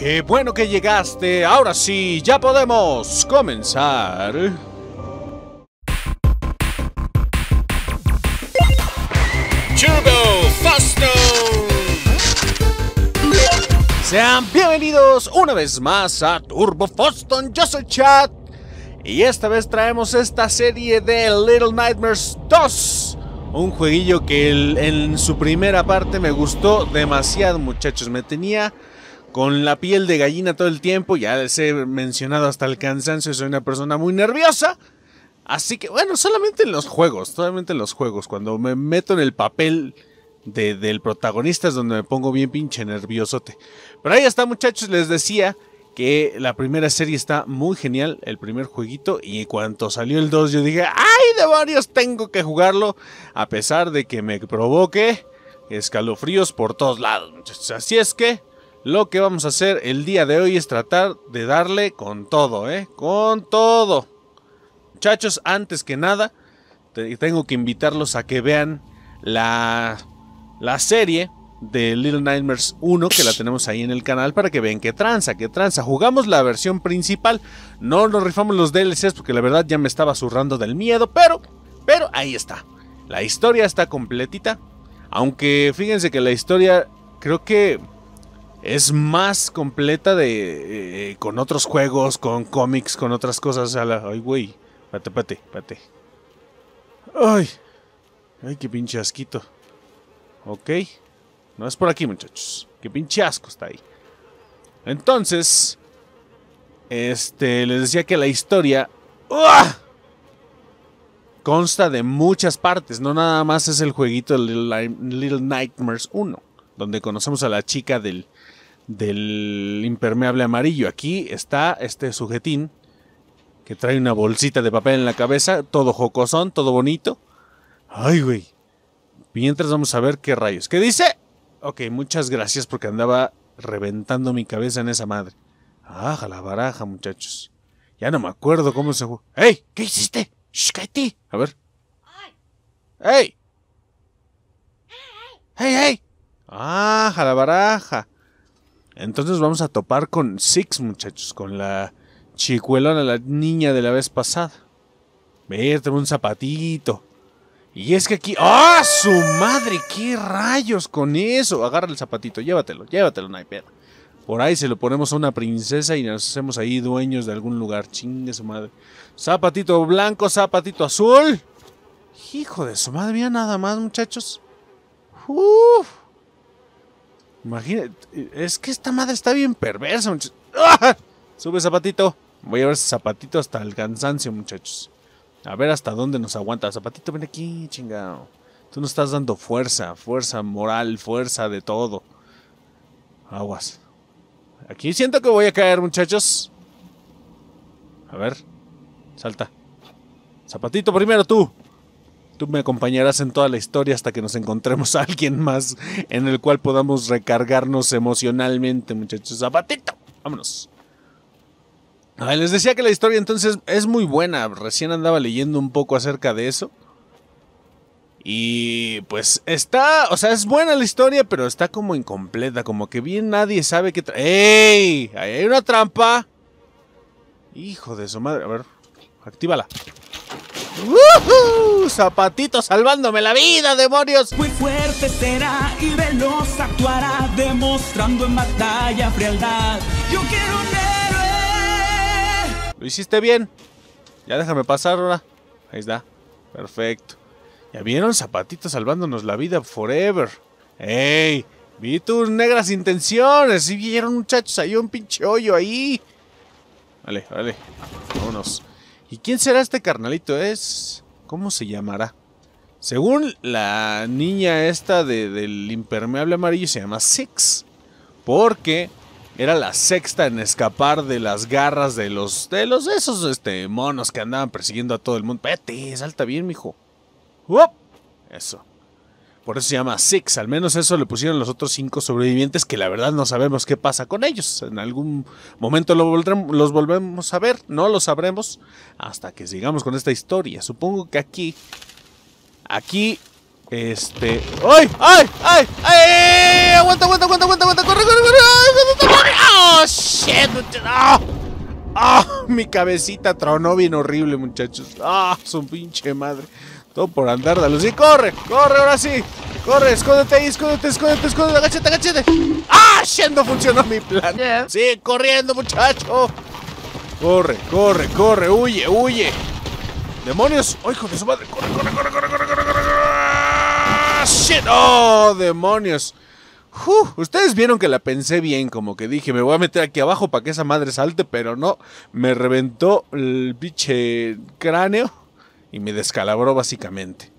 Qué bueno que llegaste, ahora sí, ya podemos comenzar. Turbo Sean bienvenidos una vez más a Turbo Foston, yo soy Chat y esta vez traemos esta serie de Little Nightmares 2 un jueguillo que en su primera parte me gustó demasiado muchachos, me tenía con la piel de gallina todo el tiempo, ya les he mencionado hasta el cansancio, soy una persona muy nerviosa. Así que bueno, solamente en los juegos, solamente en los juegos, cuando me meto en el papel del protagonista es donde me pongo bien pinche nerviosote. Pero ahí está muchachos, les decía que la primera serie está muy genial, el primer jueguito, y cuando salió el 2 yo dije, ¡ay de varios Tengo que jugarlo, a pesar de que me provoque escalofríos por todos lados. Así es que lo que vamos a hacer el día de hoy es tratar de darle con todo, ¿eh? Con todo. Muchachos, antes que nada, tengo que invitarlos a que vean la, la serie de Little Nightmares 1 que la tenemos ahí en el canal para que vean que tranza, que tranza. Jugamos la versión principal, no nos rifamos los DLCs porque la verdad ya me estaba zurrando del miedo, pero, pero ahí está. La historia está completita, aunque fíjense que la historia creo que es más completa de eh, con otros juegos, con cómics, con otras cosas. ay, güey. Pate, pate, pate. Ay. Ay, qué pinche asquito. Ok. No es por aquí, muchachos. Qué pinche asco está ahí. Entonces, este, les decía que la historia ¡uah! consta de muchas partes. No nada más es el jueguito de Little Nightmares 1, donde conocemos a la chica del, del impermeable amarillo. Aquí está este sujetín que trae una bolsita de papel en la cabeza, todo jocosón, todo bonito. Ay, güey. Mientras vamos a ver qué rayos. ¿Qué dice? Ok, muchas gracias porque andaba reventando mi cabeza en esa madre. Ajá, la baraja, muchachos. Ya no me acuerdo cómo se jugó. ¡Ey! ¿Qué hiciste? ¡Shh, A ver. ¡Ey! ¡Ey, ey! ¡Ah, la baraja! Entonces vamos a topar con Six, muchachos, con la chicuelona, la niña de la vez pasada. Verte un zapatito. Y es que aquí. ¡Ah, su madre! ¡Qué rayos con eso! Agarra el zapatito, llévatelo, llévatelo, Naiper. Por ahí se lo ponemos a una princesa y nos hacemos ahí dueños de algún lugar. Chingue su madre. Zapatito blanco, zapatito azul. Hijo de su madre, mira nada más, muchachos. Uf. Imagínate, es que esta madre está bien perversa, muchachos. ¡Ah! Sube zapatito. Voy a ver zapatito hasta el cansancio, muchachos. A ver hasta dónde nos aguanta. Zapatito, ven aquí, chingado. Tú nos estás dando fuerza, fuerza moral, fuerza de todo. Aguas. Aquí siento que voy a caer, muchachos. A ver. Salta. Zapatito primero tú tú me acompañarás en toda la historia hasta que nos encontremos a alguien más en el cual podamos recargarnos emocionalmente, muchachos. Zapatito, vámonos. les decía que la historia entonces es muy buena. Recién andaba leyendo un poco acerca de eso. Y pues está, o sea, es buena la historia, pero está como incompleta, como que bien nadie sabe qué... ¡Ey! Ahí hay una trampa. Hijo de su madre. A ver, actívala. ¡Uh zapatitos salvándome la vida, demonios. Muy fuerte será y veloz actuará, demostrando en batalla frialdad. Yo quiero un héroe. Lo hiciste bien. Ya déjame pasar ahora. Ahí está. Perfecto. ¿Ya vieron? zapatitos salvándonos la vida forever. ¡Ey! Vi tus negras intenciones. Si ¿Sí vieron, muchachos, hay un pinche hoyo ahí. Vale, vale. Vámonos. ¿Y quién será este carnalito? Es... ¿Cómo se llamará? Según la niña esta del impermeable amarillo se llama Six. Porque era la sexta en escapar de las garras de los de los esos este monos que andaban persiguiendo a todo el mundo. Vete, salta bien, mijo. ¡Wop! Eso. Por eso se llama Six. Al menos eso le pusieron los otros cinco sobrevivientes que la verdad no sabemos qué pasa con ellos. En algún momento lo los volvemos a ver. No lo sabremos hasta que sigamos con esta historia. Supongo que aquí... Aquí... Este... ¡Ay! ¡Ay! ¡Ay! ¡Ay! ¡Aguanta, aguanta, aguanta, aguanta! aguanta! corre, corre! corre! oh shit! ¡Ah! ¡Ah! Mi cabecita tronó bien horrible, muchachos. ¡Ah! Su pinche madre por andar, luz. ¡Y corre! ¡Corre, ahora sí! ¡Corre! ¡Escóndete ahí! ¡Escóndete, escóndete, escóndete! ¡Agáchate, agáchate! ¡Ah! siendo No funcionó mi plan. ¡Sí, corriendo, muchacho! ¡Corre, corre, corre! ¡Huye, huye! ¡Demonios! ¡Ay, hijo de su madre! ¡Corre, corre, corre, corre, corre, corre! corre! ¡Ah, ¡Shit! ¡Oh, demonios! Uf. ustedes vieron que la pensé bien, como que dije, me voy a meter aquí abajo para que esa madre salte, pero no, me reventó el biche cráneo y me descalabró básicamente.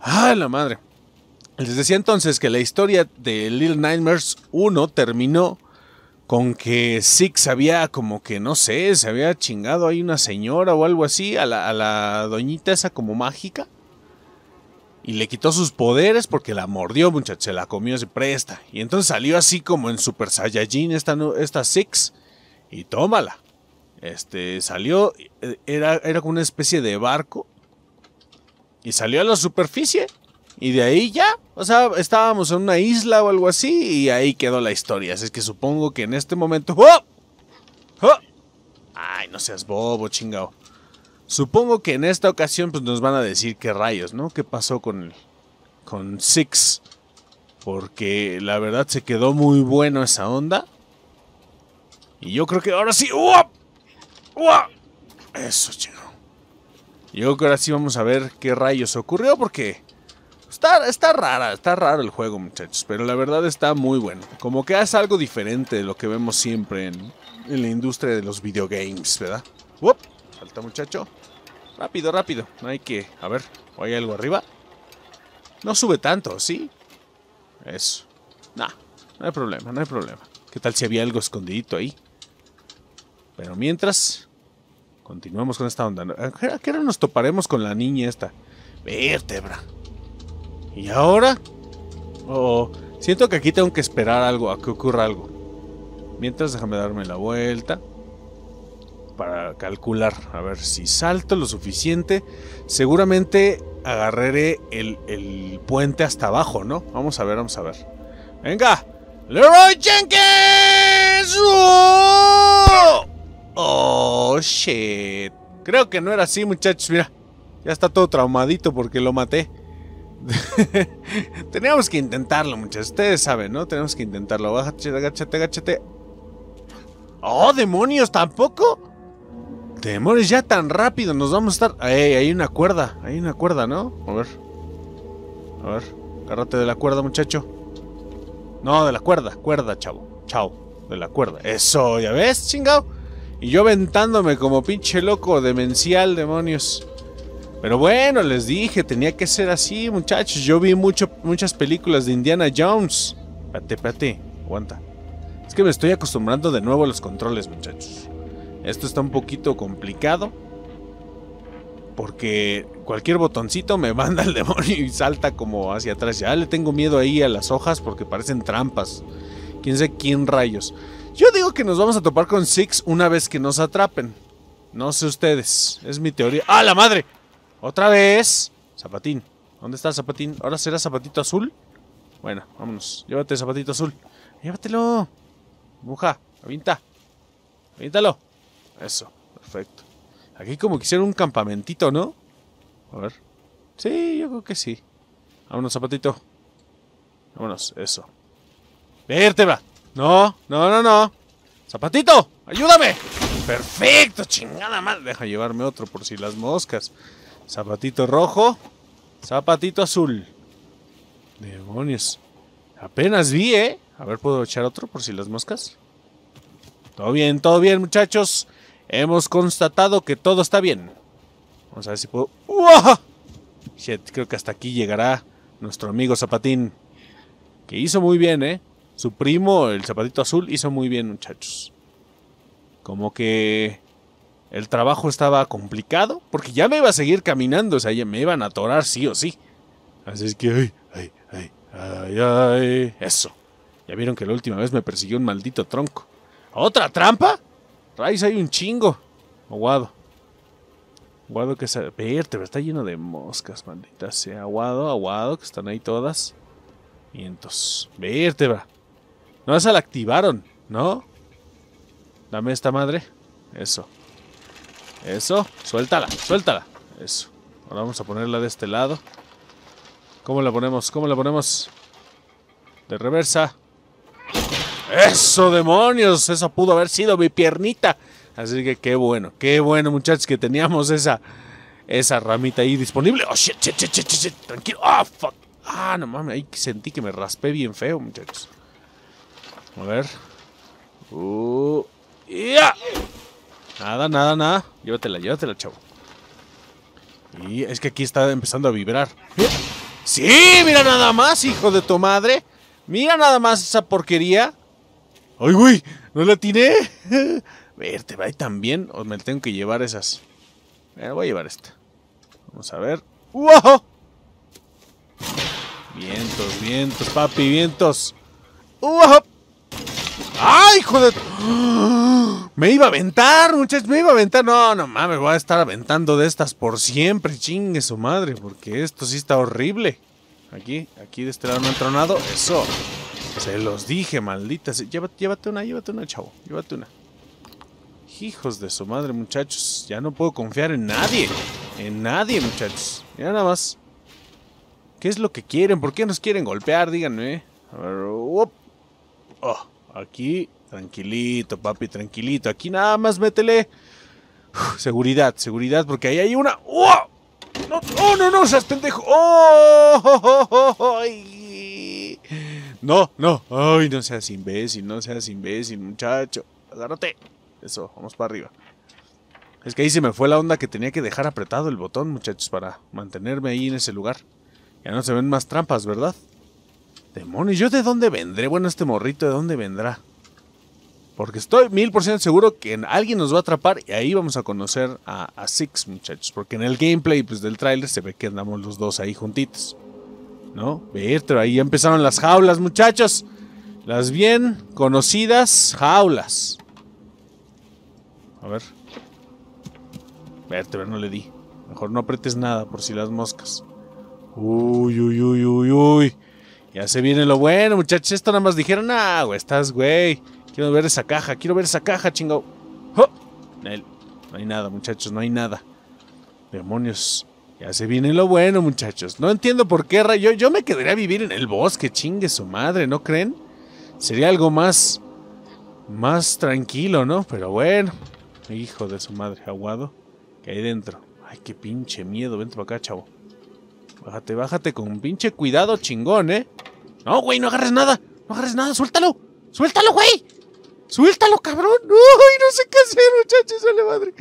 ¡Ah, la madre! Les decía entonces que la historia de Little Nightmares 1 terminó con que Six había como que, no sé, se había chingado ahí una señora o algo así, a la, doñita esa como mágica. Y le quitó sus poderes porque la mordió, muchachos, se la comió, se presta. Y entonces salió así como en Super Saiyajin esta, esta Six. Y tómala. Este, salió, eh, era, como una especie de barco. Y salió a la superficie. Y de ahí ya, o sea, estábamos en una isla o algo así y ahí quedó la historia. Así es que supongo que en este momento... ¡Oh! ¡Oh! Ay, no seas bobo, chingao. Supongo que en esta ocasión pues, nos van a decir qué rayos, ¿no? ¿Qué pasó con, con Six? Porque la verdad se quedó muy bueno esa onda. Y yo creo que ahora sí... ¡Oh! Wow, Eso, creo que ahora sí vamos a ver qué rayos ocurrió porque está, está rara, está raro el juego, muchachos. Pero la verdad está muy bueno. Como que es algo diferente de lo que vemos siempre en, la industria de los videogames, ¿verdad? ¡Uop! Falta muchacho. Rápido, rápido. No hay que... A ver, ¿hay algo arriba? No sube tanto, ¿sí? Eso. Nah, no hay problema, no hay problema. ¿Qué tal si había algo escondidito ahí? Pero mientras, Continuemos con esta onda. ¿A qué hora nos toparemos con la niña esta? Vértebra. ¿Y ahora? Oh, siento que aquí tengo que esperar algo, a que ocurra algo. Mientras déjame darme la vuelta para calcular. A ver, si salto lo suficiente, seguramente agarraré el, puente hasta abajo, ¿no? Vamos a ver, vamos a ver. ¡Venga! ¡Leroy Jenkins! ¡Oh! Oh, shit. Creo que no era así, muchachos. Mira, ya está todo traumadito porque lo maté. Teníamos que intentarlo, muchachos. Ustedes saben, ¿no? Tenemos que intentarlo. Agáchate, agáchate, agáchate. ¡Oh, demonios! ¿Tampoco? Demonios, ya tan rápido. Nos vamos a estar... ¡Ey, hay una cuerda! Hay una cuerda, ¿no? A ver. A ver. Agárrate de la cuerda, muchacho. No, de la cuerda. Cuerda, chavo. Chao. De la cuerda. Eso, ¿ya ves, Chingao y yo ventándome como pinche loco demencial, demonios. Pero bueno, les dije, tenía que ser así, muchachos. Yo vi mucho, muchas películas de Indiana Jones. Pate, pate, aguanta. Es que me estoy acostumbrando de nuevo a los controles, muchachos. Esto está un poquito complicado. Porque cualquier botoncito me manda al demonio y salta como hacia atrás. Ya le tengo miedo ahí a las hojas porque parecen trampas. Quién sé quién rayos. Yo digo que nos vamos a topar con Six una vez que nos atrapen. No sé ustedes. Es mi teoría. ¡Ah, la madre! ¡Otra vez! Zapatín. ¿Dónde está el zapatín? ¿Ahora será zapatito azul? Bueno, vámonos. Llévate zapatito azul. Llévatelo. Muja, avinta. Avíntalo. Eso, perfecto. Aquí como que un campamentito, ¿no? A ver. Sí, yo creo que sí. Vámonos, zapatito. Vámonos, eso. Vértebra. No, no, no, no. ¡Zapatito! ¡Ayúdame! ¡Perfecto! ¡Chingada madre! Deja llevarme otro por si las moscas. Zapatito rojo. Zapatito azul. Demonios. Apenas vi, ¿eh? A ver, ¿puedo echar otro por si las moscas? Todo bien, todo bien, muchachos. Hemos constatado que todo está bien. Vamos a ver si puedo... ¡Uah! creo que hasta aquí llegará nuestro amigo Zapatín. Que hizo muy bien, ¿eh? Su primo, el zapatito azul, hizo muy bien, muchachos. Como que el trabajo estaba complicado, porque ya me iba a seguir caminando, o sea, ya me iban a atorar sí o sí. Así es que, ay, ay, ay, ay, ay, eso. Ya vieron que la última vez me persiguió un maldito tronco. ¿Otra trampa? Raíz hay un chingo. Aguado. Aguado que se... Vértebra, está lleno de moscas, maldita sea. Aguado, aguado, que están ahí todas. Y entonces... Vértebra. No, esa la activaron, ¿no? Dame esta madre. Eso. Eso. Suéltala, suéltala. Eso. Ahora vamos a ponerla de este lado. ¿Cómo la ponemos? ¿Cómo la ponemos? De reversa. ¡Eso, demonios! Eso pudo haber sido mi piernita. Así que qué bueno, qué bueno, muchachos, que teníamos esa esa ramita ahí disponible. ¡Oh, shit, shit, shit, shit, shit! Tranquilo. ¡Ah, fuck! ¡Ah, no mames! Ahí sentí que me raspé bien feo, muchachos. A ver. Uh, Nada, nada, nada. Llévatela, llévatela, chavo. Y es que aquí está empezando a vibrar. ¡Sí! ¡Mira nada más, hijo de tu madre! ¡Mira nada más esa porquería! ¡Ay, güey! ¡No la A ver, ¿te va a ir ¿O me tengo que llevar esas? Bueno, voy a llevar esta. Vamos a ver. ¡Wow! Vientos, vientos, papi, vientos hijo de... Me iba a aventar, muchachos, me iba a aventar. No, no mames, voy a estar aventando de estas por siempre, chingue su madre, porque esto sí está horrible. Aquí, aquí de este lado no han tronado. Eso. Se los dije, maldita. Llévate, una, llévate una, chavo. Llévate una. Hijos de su madre, muchachos. Ya no puedo confiar en nadie. En nadie, muchachos. Ya nada más. ¿Qué es lo que quieren? ¿Por qué nos quieren golpear? Díganme. A ver. Oh, aquí Tranquilito, papi, tranquilito. Aquí nada más métele. seguridad, seguridad, porque ahí hay una. ¡Oh! No, oh, no, no, seas pendejo. ¡Oh oh, oh, ¡Oh! oh ay. No, no. Ay, no seas imbécil, no seas imbécil, muchacho. Agárrate. Eso, vamos para arriba. Es que ahí se me fue la onda que tenía que dejar apretado el botón, muchachos, para mantenerme ahí en ese lugar. Ya no se ven más trampas, ¿verdad? Demonios, ¿yo de dónde vendré? Bueno, este morrito, ¿de dónde vendrá? Porque estoy mil por ciento seguro que alguien nos va a atrapar y ahí vamos a conocer a, Six, muchachos. Porque en el gameplay pues, del tráiler se ve que andamos los dos ahí juntitos. ¿No? Pero ahí empezaron las jaulas, muchachos. Las bien conocidas jaulas. A ver. Ver, no le di. Mejor no apretes nada por si las moscas. Uy, uy, uy, uy, uy. Ya se viene lo bueno, muchachos. Esto nada más dijeron, ah, güey, estás, güey. Quiero ver esa caja, quiero ver esa caja, chingado. ¡Ah! No hay nada, muchachos, no hay nada. Demonios. Ya se viene lo bueno, muchachos. No entiendo por qué rayo. yo me quedaría a vivir en el bosque, chingue su madre, ¿no creen? Sería algo más. más tranquilo, ¿no? Pero bueno. Hijo de su madre, aguado. Que hay dentro. Ay, qué pinche miedo. Vente para acá, chavo. Bájate, bájate con pinche cuidado chingón, ¿eh? No, güey, no agarres nada. No agarres nada, suéltalo. ¡Suéltalo, güey! Suéltalo, cabrón. Uy, no sé qué hacer, muchachos. Sale madre.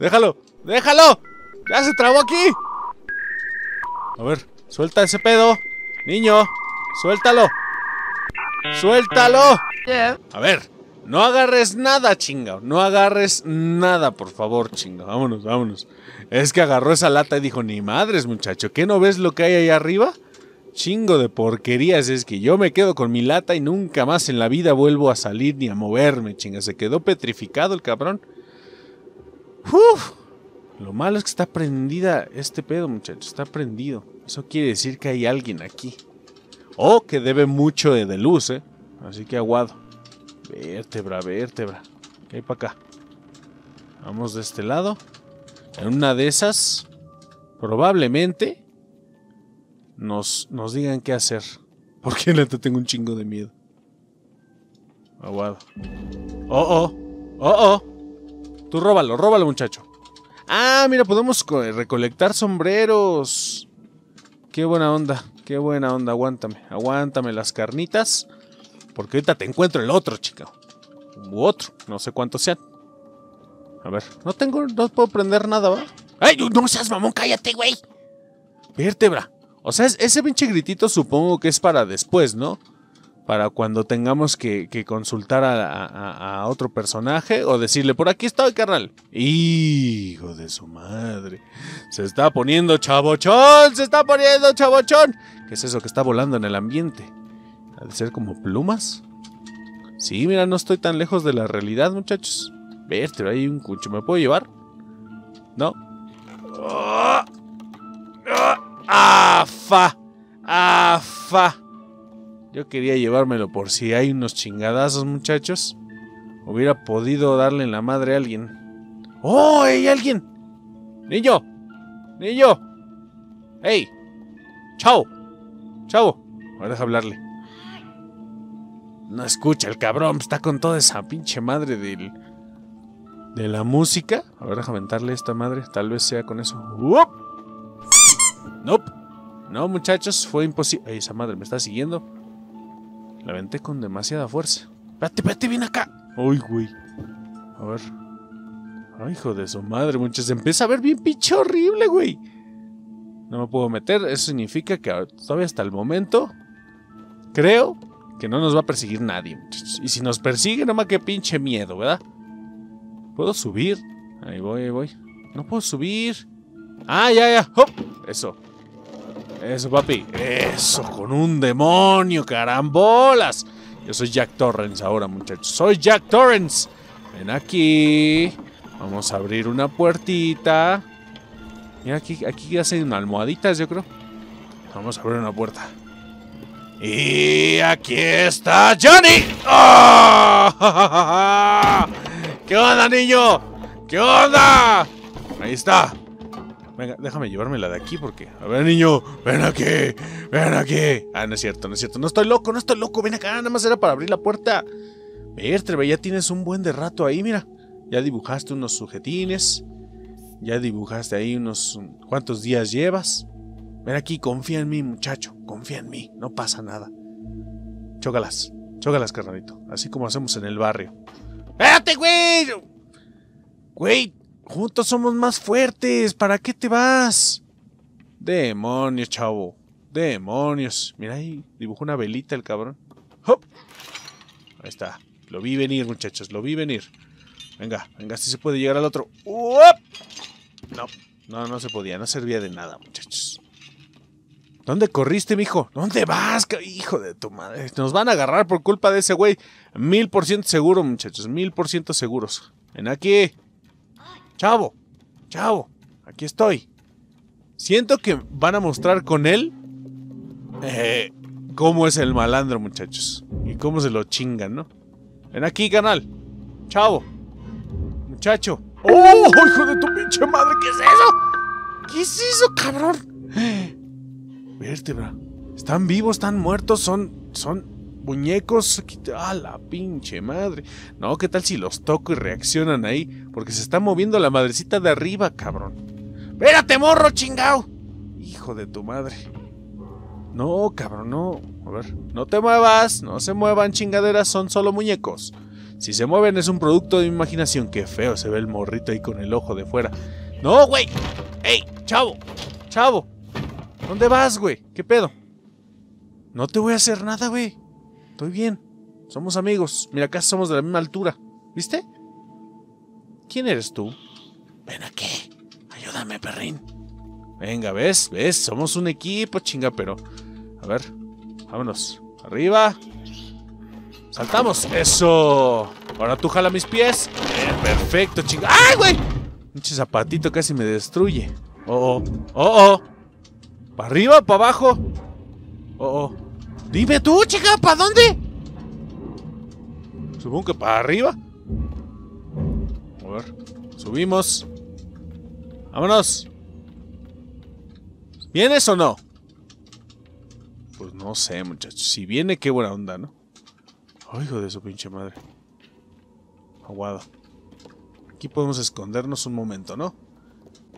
Déjalo, déjalo. Ya se trabó aquí. A ver, suelta ese pedo. Niño, suéltalo. Suéltalo. A ver, no agarres nada, chinga. No agarres nada, por favor, chinga. Vámonos, vámonos. Es que agarró esa lata y dijo, ni madres, muchacho. ¿Qué no ves lo que hay ahí arriba? chingo de porquerías es que yo me quedo con mi lata y nunca más en la vida vuelvo a salir ni a moverme, chinga. Se quedó petrificado el cabrón. Uf. Lo malo es que está prendida este pedo, muchachos. Está prendido. Eso quiere decir que hay alguien aquí. O que debe mucho de, luz, ¿eh? Así que aguado. Vértebra, vértebra. ¿Qué hay para acá? Vamos de este lado. En una de esas, probablemente nos, digan qué hacer. Porque neta tengo un chingo de miedo. Aguado. Oh, oh. Oh, oh. Tú róbalo, róbalo, muchacho. Ah, mira, podemos recolectar sombreros. Qué buena onda, qué buena onda. Aguántame, aguántame las carnitas. Porque ahorita te encuentro el otro, chica. U otro, no sé cuántos sean. A ver, no tengo, no puedo prender nada, ¿va? ¡Ay, no seas mamón, cállate, güey! Vértebra. O sea, ese pinche gritito supongo que es para después, ¿no? Para cuando tengamos que, consultar a, otro personaje o decirle, por aquí está el carnal. Hijo de su madre. Se está poniendo chabochón, se está poniendo chabochón. ¿Qué es eso que está volando en el ambiente? ¿Ha de ser como plumas? Sí, mira, no estoy tan lejos de la realidad, muchachos. Pero hay un cucho. ¿Me puedo llevar? No. ¡Ah! ¡Ah! ¡Afa! ¡Afa! Yo quería llevármelo por si hay unos chingadazos, muchachos. Hubiera podido darle en la madre a alguien. ¡Oh! ¡Hay alguien! ¡Niño! ¡Niño! ¡Ey! ¡Chao! ¡Chao! Ahora deja hablarle. No escucha, el cabrón está con toda esa pinche madre del. de la música. A ver, deja aventarle esta madre. Tal vez sea con eso. Nope. No, muchachos, fue imposible. Esa madre me está siguiendo. La aventé con demasiada fuerza. Espérate, espérate, ven acá. Uy, güey. A ver. Ay, hijo de su madre, muchachos. Empieza a ver bien pinche horrible, güey. No me puedo meter. Eso significa que todavía hasta el momento. Creo que no nos va a perseguir nadie, Y si nos persigue, nomás que pinche miedo, ¿verdad? ¿Puedo subir? Ahí voy, ahí voy. No puedo subir. Ah, ya, ya. ¡Hop! Eso. Eso, papi. Eso, con un demonio, carambolas. Yo soy Jack Torrens ahora, muchachos. Soy Jack Torrens Ven aquí. Vamos a abrir una puertita. Mira, aquí, aquí hacen almohaditas, yo creo. Vamos a abrir una puerta. Y aquí está Johnny. ¡Ah! ¿Qué onda, niño? ¿Qué onda? Ahí está. Venga, déjame llevármela de aquí porque... A ver, niño, ven aquí, ven aquí. Ah, no es cierto, no es cierto. No estoy loco, no estoy loco. Ven acá, nada más era para abrir la puerta. Vertrebe, ya tienes un buen de rato ahí, mira. Ya dibujaste unos sujetines. Ya dibujaste ahí unos... ¿Cuántos días llevas? Ven aquí, confía en mí, muchacho. Confía en mí, no pasa nada. Chógalas, chógalas, carnalito. Así como hacemos en el barrio. ¡Espérate, güey! Güey, Juntos somos más fuertes. ¿Para qué te vas? Demonios, chavo. Demonios. Mira ahí, dibujó una velita el cabrón. ¡Hop! Ahí está. Lo vi venir, muchachos. Lo vi venir. Venga, venga, si se puede llegar al otro. No, no, no se podía. No servía de nada, muchachos. ¿Dónde corriste, mijo? ¿Dónde vas? Hijo de tu madre. Nos van a agarrar por culpa de ese güey. Mil por ciento seguro, muchachos. Mil por ciento seguros. Ven aquí chavo, chavo, aquí estoy. Siento que van a mostrar con él eh, cómo es el malandro, muchachos. Y cómo se lo chingan, ¿no? Ven aquí, canal. Chavo. Muchacho. ¡Oh, hijo de tu pinche madre! ¿Qué es eso? ¿Qué es eso, cabrón? Vértebra. Están vivos, están muertos, son... son muñecos. ¡Ah, la pinche madre! No, ¿qué tal si los toco y reaccionan ahí? Porque se está moviendo la madrecita de arriba, cabrón. ¡Espérate, morro, chingao! Hijo de tu madre. No, cabrón, no. A ver, no te muevas, no se muevan, chingaderas, son solo muñecos. Si se mueven es un producto de mi imaginación. Que feo se ve el morrito ahí con el ojo de fuera. ¡No, güey! ¡Ey, chavo! ¡Chavo! ¿Dónde vas, güey? ¿Qué pedo? No te voy a hacer nada, güey. Estoy bien. Somos amigos. Mira, acá somos de la misma altura. ¿Viste? ¿Quién eres tú? Ven aquí. Ayúdame, perrín. Venga, ¿ves? ¿Ves? Somos un equipo, chinga, pero... A ver. Vámonos. Arriba. Saltamos. ¡Eso! Ahora tú jala mis pies. perfecto, chinga. ¡Ay, güey! Pinche zapatito casi me destruye. Oh, oh. Oh, oh. ¿Para arriba? ¿Para abajo? Oh, oh. Dime tú, chica, ¿para dónde? Supongo que para arriba. A ver. Subimos. Vámonos. ¿Vienes o no? Pues no sé, muchachos. Si viene, qué buena onda, ¿no? Oh, hijo de su pinche madre. Aguado. Aquí podemos escondernos un momento, ¿no?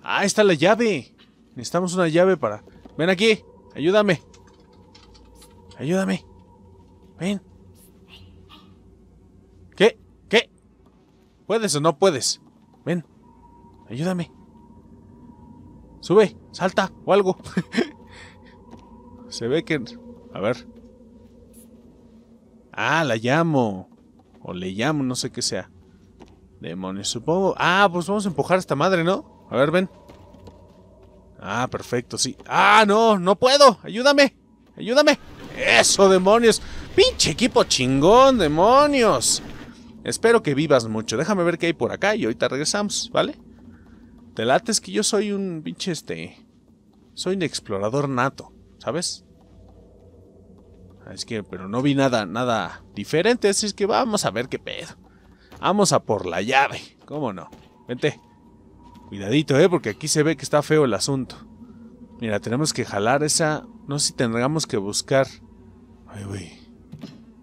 Ah, está la llave. Necesitamos una llave para... Ven aquí, ayúdame. Ayúdame. Ven. ¿Qué? ¿Qué? ¿Puedes o no puedes? Ven. Ayúdame. Sube, salta o algo. Se ve que... A ver. Ah, la llamo. O le llamo, no sé qué sea. Demonios, supongo. Ah, pues vamos a empujar a esta madre, ¿no? A ver, ven. Ah, perfecto, sí. Ah, no, no puedo. Ayúdame. Ayúdame. Eso, demonios. Pinche equipo chingón, demonios. Espero que vivas mucho. Déjame ver qué hay por acá y ahorita regresamos, ¿vale? Te late es que yo soy un pinche este... Soy un explorador nato, ¿sabes? Es que, pero no vi nada, nada diferente, así es que vamos a ver qué pedo. Vamos a por la llave, ¿cómo no? Vente. Cuidadito, ¿eh? Porque aquí se ve que está feo el asunto. Mira, tenemos que jalar esa... No sé si tendríamos que buscar Ay, güey.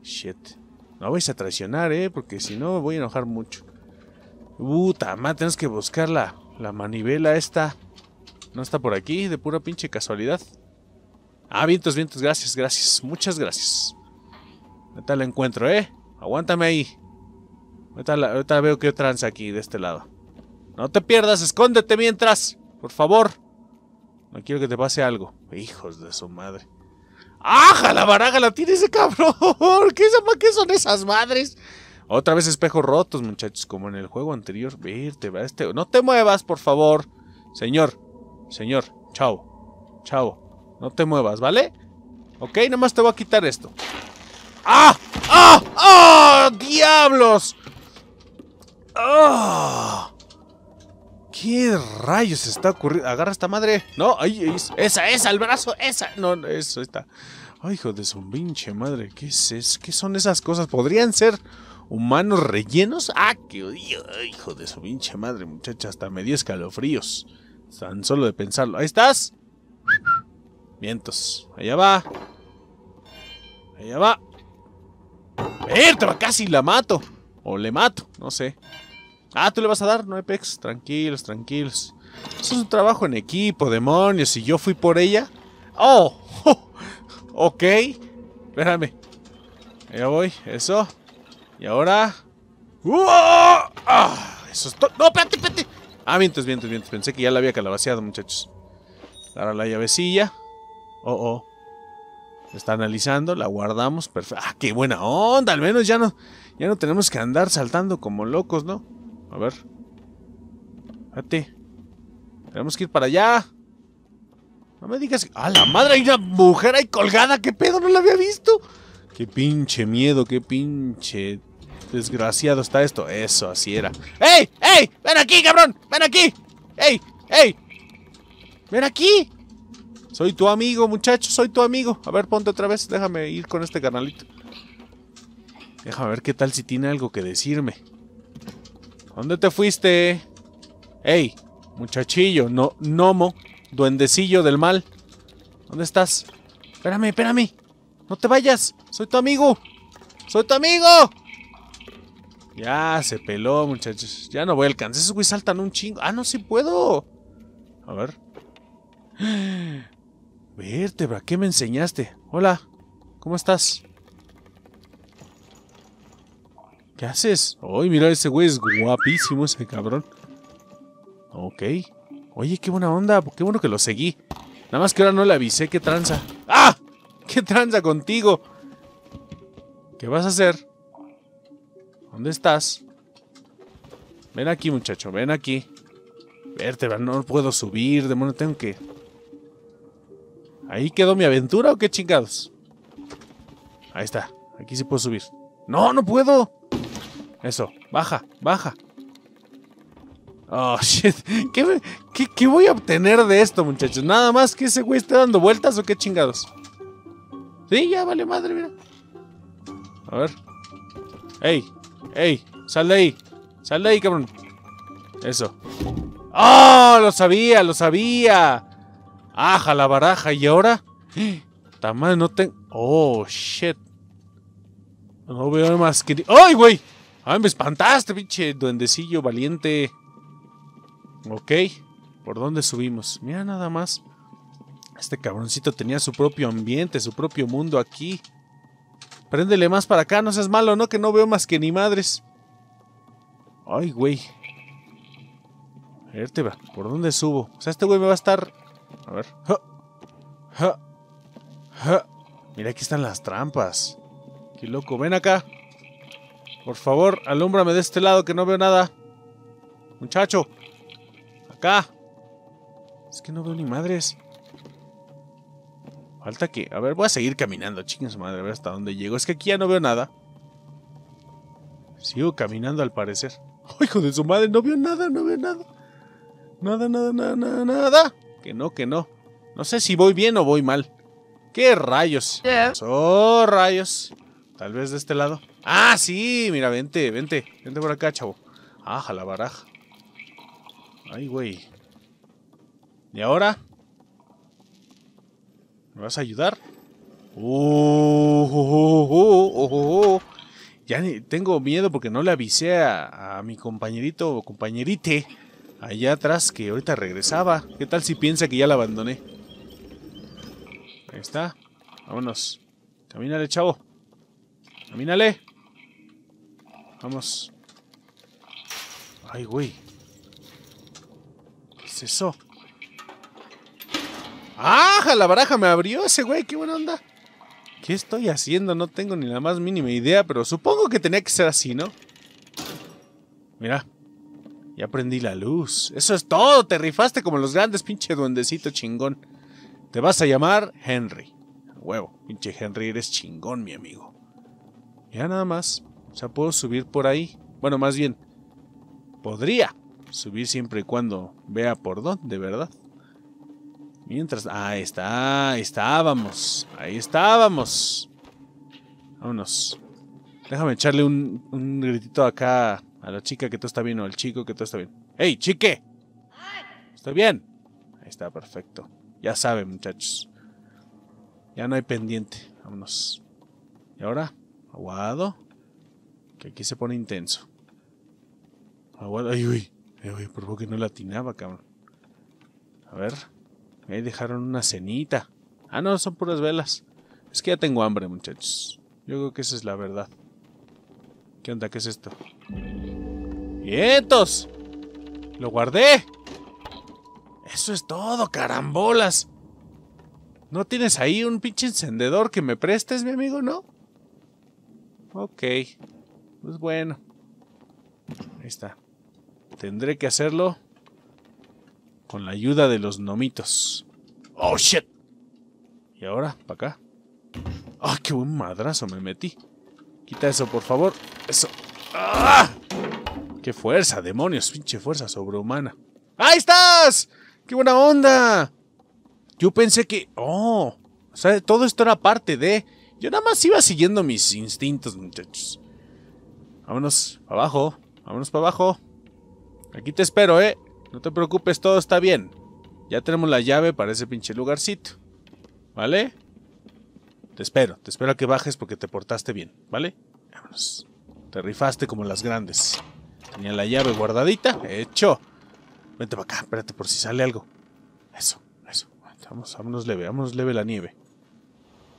Shit. No vais a traicionar, ¿eh? Porque si no, voy a enojar mucho. Puta madre, tenemos que buscar la, la manivela esta. No está por aquí, de pura pinche casualidad. Ah, vientos, vientos, gracias, gracias. Muchas gracias. Ahorita la encuentro, ¿eh? Aguántame ahí. Ahorita, ahorita veo que tranza aquí, de este lado. No te pierdas, escóndete mientras. Por favor. No quiero que te pase algo. Hijos de su madre. ¡Aja, la baraja la tiene ese cabrón! ¿Qué, ¿Qué son esas madres? Otra vez espejos rotos, muchachos, como en el juego anterior. Verte, este. No te muevas, por favor. Señor, señor, chao. Chao. No te muevas, ¿vale? Ok, nomás te voy a quitar esto. ¡Ah! ¡Ah! ¡Ah! ¡Diablos! ¡Ah! ¿Qué rayos está ocurriendo? Agarra esta madre. No, ahí, esa, esa, el brazo, esa. No, eso está. Ay, hijo de su pinche madre. ¿Qué es eso? ¿Qué son esas cosas? ¿Podrían ser humanos rellenos? Ah, qué odio. hijo de su pinche madre, muchacha. Hasta me dio escalofríos. Tan solo de pensarlo. Ahí estás. Vientos. Allá va. Allá va. Pedro Casi la mato. O le mato. No sé. Ah, tú le vas a dar, no Apex. Tranquilos, tranquilos. Eso es un trabajo en equipo, demonios. Y yo fui por ella. ¡Oh! ok. Espérame. Ahí voy. Eso. Y ahora. ¡Oh! ¡Ah! Eso es todo. ¡No, espérate, espérate! Ah, vientos, vientos, vientos. Pensé que ya la había calabaceado, muchachos. Ahora la llavecilla. Oh, oh. Está analizando, la guardamos. Perfecto. ¡Ah, qué buena onda! Al menos ya no, ya no tenemos que andar saltando como locos, ¿no? A ver. ti. Tenemos que ir para allá. No me digas... Ah, la madre! Hay una mujer ahí colgada. ¿Qué pedo? No la había visto. Qué pinche miedo. Qué pinche... Desgraciado está esto. Eso, así era. ¡Ey! ¡Ey! ¡Ven aquí, cabrón! ¡Ven aquí! ¡Ey! ¡Ey! ¡Ven aquí! Soy tu amigo, muchacho, soy tu amigo. A ver, ponte otra vez, déjame ir con este canalito. Déjame ver qué tal si tiene algo que decirme. ¿Dónde te fuiste? ¡Ey! Muchachillo, no, duendecillo del mal. ¿Dónde estás? Espérame, espérame. No te vayas. Soy tu amigo. Soy tu amigo. Ya se peló, muchachos. Ya no voy a alcanzar. Esos güey saltan un chingo. Ah, no, sí puedo. A ver. Vértebra, ¿qué me enseñaste? Hola, ¿cómo estás? ¿Qué haces? Uy, mira, ese güey es guapísimo, ese cabrón. Ok. Oye, qué buena onda. Qué bueno que lo seguí. Nada más que ahora no le avisé. ¿Qué tranza? ¡Ah! ¿Qué tranza contigo? ¿Qué vas a hacer? ¿Dónde estás? Ven aquí, muchacho. Ven aquí. Vértebra, no puedo subir. De modo tengo que... ¿Ahí quedó mi aventura o qué chingados? Ahí está. Aquí sí puedo subir. ¡No, no puedo! Eso, baja, baja. Oh, shit. ¿Qué, voy a obtener de esto, muchachos? ¿Nada más que ese güey esté dando vueltas o qué chingados? Sí, ya vale madre, mira. A ver. ¡Ey! ¡Ey! ¡Sal de ahí! ¡Sal de ahí, cabrón! Eso. ¡Oh! ¡Lo sabía! ¡Lo sabía! ¡Aja la baraja! ¿Y ahora? ¡Tamás, no tengo! ¡Oh, shit! No veo más que... ¡Ay, güey! ¡Ay, ah, me espantaste, pinche duendecillo valiente! Ok. ¿Por dónde subimos? Mira nada más. Este cabroncito tenía su propio ambiente, su propio mundo aquí. Préndele más para acá, no seas malo, ¿no? Que no veo más que ni madres. Ay, güey. A ver, te va. ¿por dónde subo? O sea, este güey me va a estar... A ver. Mira, aquí están las trampas. Qué loco, ven acá. Por favor, alúmbrame de este lado que no veo nada. Muchacho. Acá. Es que no veo ni madres. Falta que... A ver, voy a seguir caminando. chicos, su madre, a ver hasta dónde llego. Es que aquí ya no veo nada. Sigo caminando al parecer. hijo de su madre, no veo nada, no veo nada. Nada, nada, nada, nada, nada. Que no, que no. No sé si voy bien o voy mal. ¿Qué rayos? Yeah. Oh, rayos. Tal vez de este lado. Ah, sí, mira, vente, vente, vente por acá, chavo. Ajá, la baraja. Ay, güey. ¿Y ahora? ¿Me vas a ayudar? Oh, oh, oh, ya tengo miedo porque no le avisé a, a, mi compañerito o compañerite allá atrás que ahorita regresaba. ¿Qué tal si piensa que ya la abandoné? Ahí está. Vámonos. Camínale, chavo. Camínale. Vamos. Ay, güey. ¿Qué es eso? ¡Ah! La baraja me abrió ese güey. ¡Qué buena onda! ¿Qué estoy haciendo? No tengo ni la más mínima idea, pero supongo que tenía que ser así, ¿no? Mira. Ya prendí la luz. Eso es todo. Te rifaste como los grandes, pinche duendecito chingón. Te vas a llamar Henry. Huevo, pinche Henry, eres chingón, mi amigo. Ya nada más. O sea, puedo subir por ahí. Bueno, más bien, podría subir siempre y cuando vea por dónde, ¿verdad? Mientras... Ah, ¡Ahí está, ahí estábamos. Ahí estábamos. Vámonos. Déjame echarle un, un, gritito acá a la chica que todo está bien o al chico que todo está bien. ¡Ey, chique! ¿Estoy bien? Ahí está, perfecto. Ya saben, muchachos. Ya no hay pendiente. Vámonos. ¿Y ahora? Aguado aquí se pone intenso. Ay, uy. por que no latinaba, cabrón. A ver. Ahí dejaron una cenita. Ah, no, son puras velas. Es que ya tengo hambre, muchachos. Yo creo que esa es la verdad. ¿Qué onda? ¿Qué es esto? ¡Quietos! ¡Lo guardé! ¡Eso es todo, carambolas! ¿No tienes ahí un pinche encendedor que me prestes, mi amigo, no? Ok. Pues bueno. Ahí está. Tendré que hacerlo con la ayuda de los nomitos. ¡Oh, shit! Y ahora, para acá. ¡Ah, qué buen madrazo me metí! Quita eso, por favor. Eso. ¡Ah! ¡Qué fuerza, demonios! Pinche fuerza sobrehumana. ¡Ahí estás! ¡Qué buena onda! Yo pensé que... ¡Oh! O sea, todo esto era parte de... Yo nada más iba siguiendo mis instintos, muchachos. Vámonos para abajo. Vámonos para abajo. Aquí te espero, ¿eh? No te preocupes, todo está bien. Ya tenemos la llave para ese pinche lugarcito. ¿Vale? Te espero. Te espero a que bajes porque te portaste bien. ¿Vale? Vámonos. Te rifaste como las grandes. Tenía la llave guardadita. Hecho. Vente para acá. Espérate por si sale algo. Eso, eso. Vamos, vámonos leve. Vámonos leve la nieve.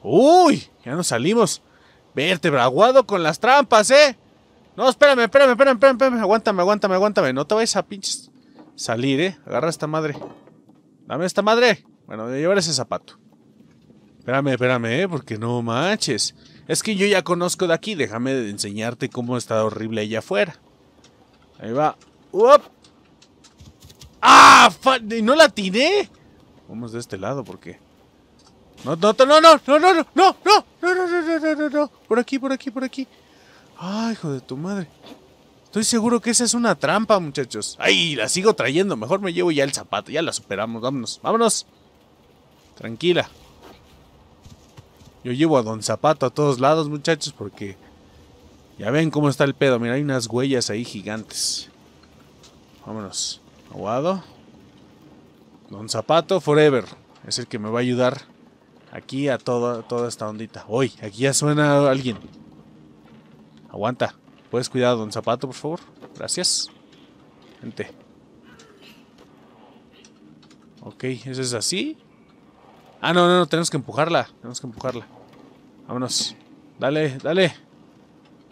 ¡Uy! Ya nos salimos. Verte aguado con las trampas, ¿eh? No, espérame, espérame, espérame, espérame, espérame. Aguántame, aguántame, aguántame. No te vayas a pinches salir, eh. Agarra esta madre. Dame esta madre. Bueno, a llevar ese zapato. Espérame, espérame, eh, porque no manches. Es que yo ya conozco de aquí. Déjame enseñarte cómo está horrible allá afuera. Ahí va. ¡Up! ¡Ah! ¡No la tiré! Vamos de este lado porque... No, no, no, no, no, no, no, no, no, no, no, no, no, no, no. Por aquí, por aquí, por aquí. ¡Ay, hijo de tu madre! Estoy seguro que esa es una trampa, muchachos. ¡Ay, la sigo trayendo! Mejor me llevo ya el zapato. Ya la superamos. Vámonos, vámonos. Tranquila. Yo llevo a Don Zapato a todos lados, muchachos, porque... Ya ven cómo está el pedo. Mira, hay unas huellas ahí gigantes. Vámonos. Aguado. Don Zapato Forever. Es el que me va a ayudar aquí a toda, toda esta ondita. Hoy, aquí ya suena alguien. Aguanta. ¿Puedes cuidar a Don Zapato, por favor? Gracias. Gente. Ok, eso es así. Ah, no, no, no, tenemos que empujarla. Tenemos que empujarla. Vámonos. Dale, dale.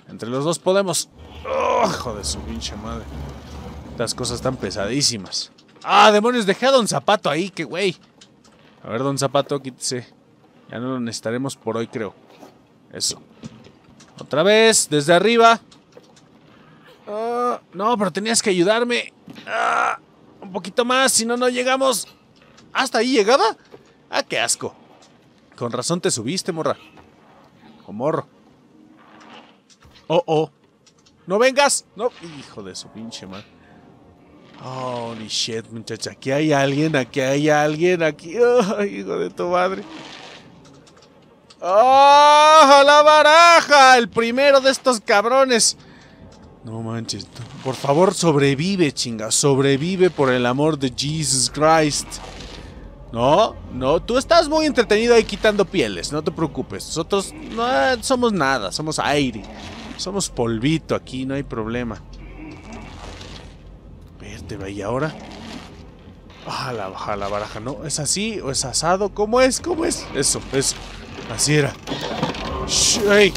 Entre los dos podemos. ¡Oh, de su pinche madre! Estas cosas están pesadísimas. ¡Ah, demonios! Dejé a Don Zapato ahí, qué güey. A ver, Don Zapato, quítese. Ya no lo necesitaremos por hoy, creo. Eso. Otra vez, desde arriba. Ah, no, pero tenías que ayudarme. Ah, un poquito más, si no, no llegamos. ¿Hasta ahí llegaba? Ah, qué asco. Con razón te subiste, morra. O morro. Oh, oh. No vengas. No, hijo de su pinche madre. Holy shit, muchacha. Aquí hay alguien, aquí hay alguien, aquí. Oh, hijo de tu madre. ¡Oh, la baraja! El primero de estos cabrones. No manches. Por favor, sobrevive, chinga. Sobrevive por el amor de Jesus Christ. No, no. Tú estás muy entretenido ahí quitando pieles. No te preocupes. Nosotros no somos nada. Somos aire. Somos polvito aquí. No hay problema. va, ¿Y ahora? Ah, la baja, la baraja. ¿No? ¿Es así o es asado? ¿Cómo es? ¿Cómo es? Eso, eso. Así era. Shh, ¡Ey!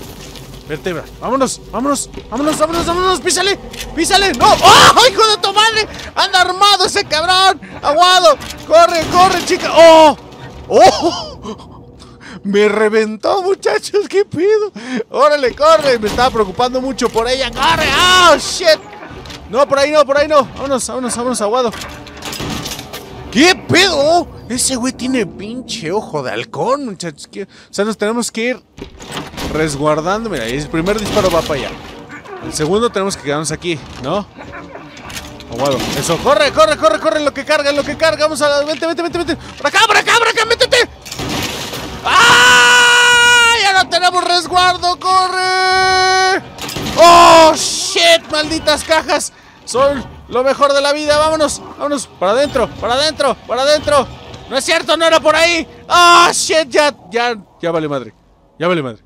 Vertebra. ¡Vámonos! ¡Vámonos! ¡Vámonos! ¡Vámonos! ¡Vámonos! ¡Písale! ¡Písale! ¡No! ¡Oh! ¡Hijo de tu madre! ¡Anda armado ese cabrón! ¡Aguado! ¡Corre! ¡Corre, chica! ¡Oh! ¡Oh! Me reventó, muchachos, ¿qué pido? Órale, corre, me estaba preocupando mucho por ella. ¡Corre! ¡Oh, shit! No, por ahí no, por ahí no. Vámonos, vámonos, vámonos, aguado. ¿Qué pedo? Ese güey tiene pinche ojo de halcón, muchachos. O sea, nos tenemos que ir resguardando. Mira, el primer disparo va para allá. El segundo tenemos que quedarnos aquí, ¿no? O Eso, corre, corre, corre, corre. Lo que carga, lo que carga. Vamos a la... Vete, vete, vete, vete. Por acá, por acá, por acá, métete. ¡Ah! Ya no tenemos resguardo, corre. ¡Oh, shit! Malditas cajas. Son lo mejor de la vida. Vámonos, vámonos. Para adentro, para adentro, para adentro. ¡No es cierto! ¡No era por ahí! ¡Ah, shit! Ya, ya, ya vale madre. Ya vale madre.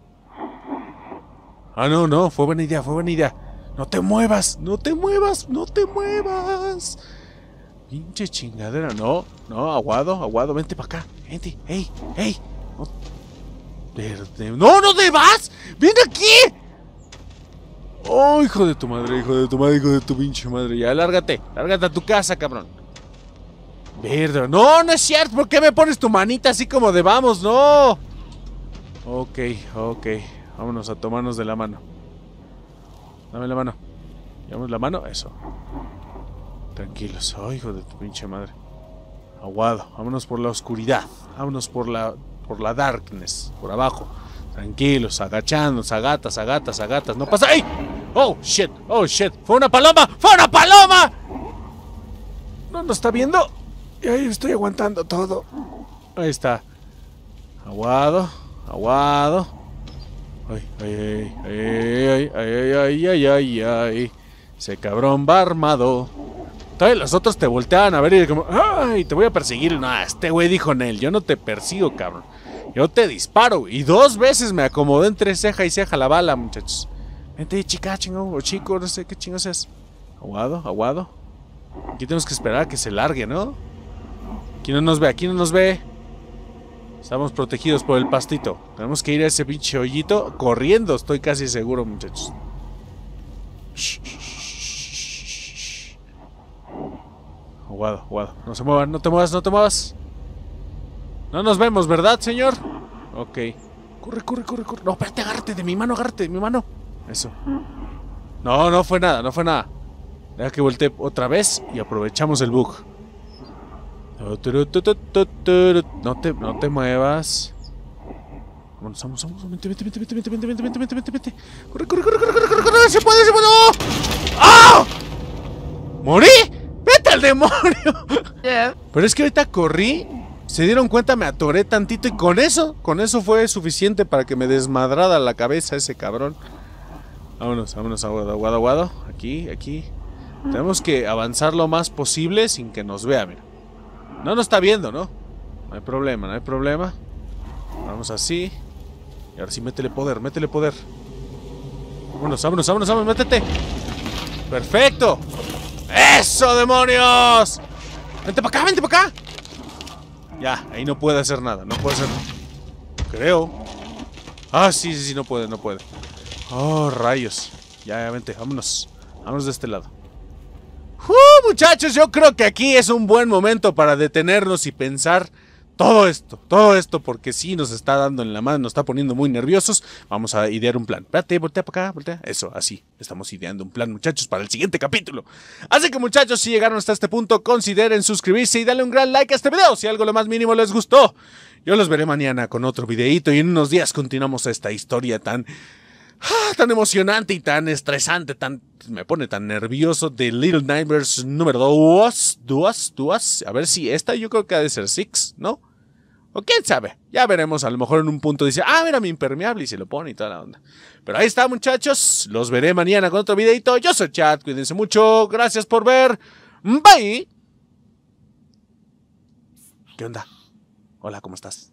Ah, no, no. Fue buena idea, fue buena idea. No te muevas, no te muevas, no te muevas. Pinche chingadera. No, no, aguado, aguado. Vente para acá. Vente. ¡Ey, ey! No, no, no te vas. ¡Ven aquí! ¡Oh, hijo de tu madre, hijo de tu madre, hijo de tu pinche madre! Ya, lárgate. Lárgate a tu casa, cabrón. Verde. no, no es cierto. ¿Por qué me pones tu manita así como de vamos? No. Ok, ok. Vámonos a tomarnos de la mano. Dame la mano. ¿Llevamos la mano? Eso. Tranquilos. hijo de tu pinche madre. Aguado. Vámonos por la oscuridad. Vámonos por la, por la darkness. Por abajo. Tranquilos. Agachándonos. Agatas, agatas, agatas. No pasa. ¡Ay! ¡Oh, shit! ¡Oh, shit! ¡Fue una paloma! ¡Fue una paloma! ¿No nos está viendo? Y ahí estoy aguantando todo. Ahí está. Aguado, aguado. Ay, ay, ay, ay, ay, ay, ay, ay, ay. Ese cabrón va armado. Todavía los otros te voltean a ver y como, ay, te voy a perseguir. No, este güey dijo en él yo no te persigo, cabrón. Yo te disparo. Y dos veces me acomodé entre ceja y ceja la bala, muchachos. Vente, chica, chingón o chico, no sé qué chingo es. Aguado, aguado. Aquí tenemos que esperar a que se largue, ¿no? ¿Quién no nos ve, aquí no nos ve. Estamos protegidos por el pastito. Tenemos que ir a ese pinche hoyito corriendo, estoy casi seguro, muchachos. Aguado, aguado. No se muevan, no te muevas, no te muevas. No nos vemos, ¿verdad, señor? Ok. Corre, corre, corre, corre. No, espérate, agárrate de mi mano, agárrate de mi mano. Eso. No, no fue nada, no fue nada. Deja que voltee otra vez y aprovechamos el bug. No te, no te muevas. Vamos, vamos, vamos. Vente, vente, vente, vente, vente, vente, vente, vente, vente, vente. Corre, corre, corre, corre, corre, corre, corre. Se puede, se puede. ¡Oh! ¡Ah! ¡Morí! ¡Vete al demonio! Pero es que ahorita corrí. Se dieron cuenta, me atoré tantito y con eso, con eso fue suficiente para que me desmadrada la cabeza ese cabrón. Vámonos, vámonos, aguado, aguado, aguado. Aquí, aquí. Tenemos que avanzar lo más posible sin que nos vea, mira. No nos está viendo, ¿no? No hay problema, no hay problema. Vamos así. Y ahora sí, métele poder, métele poder. Vámonos, vámonos, vámonos, vámonos, métete. ¡Perfecto! ¡Eso, demonios! ¡Vente para acá, vente para acá! Ya, ahí no puede hacer nada, no puede hacer nada. Creo. Ah, sí, sí, sí, no puede, no puede. Oh, rayos. Ya, ya, vente, vámonos. Vámonos de este lado muchachos, yo creo que aquí es un buen momento para detenernos y pensar todo esto, todo esto, porque si nos está dando en la mano, nos está poniendo muy nerviosos. Vamos a idear un plan. Espérate, voltea para acá, voltea. Eso, así. Estamos ideando un plan, muchachos, para el siguiente capítulo. Así que, muchachos, si llegaron hasta este punto, consideren suscribirse y darle un gran like a este video si algo lo más mínimo les gustó. Yo los veré mañana con otro videito y en unos días continuamos esta historia tan ah, tan emocionante y tan estresante, tan me pone tan nervioso de Little Nightmares número 2, 2, 2. A ver si esta yo creo que ha de ser Six, ¿no? O quién sabe, ya veremos, a lo mejor en un punto dice, ah, mira mi impermeable y se lo pone y toda la onda. Pero ahí está muchachos, los veré mañana con otro videito. Yo soy Chad cuídense mucho, gracias por ver. Bye. ¿Qué onda? Hola, ¿cómo estás?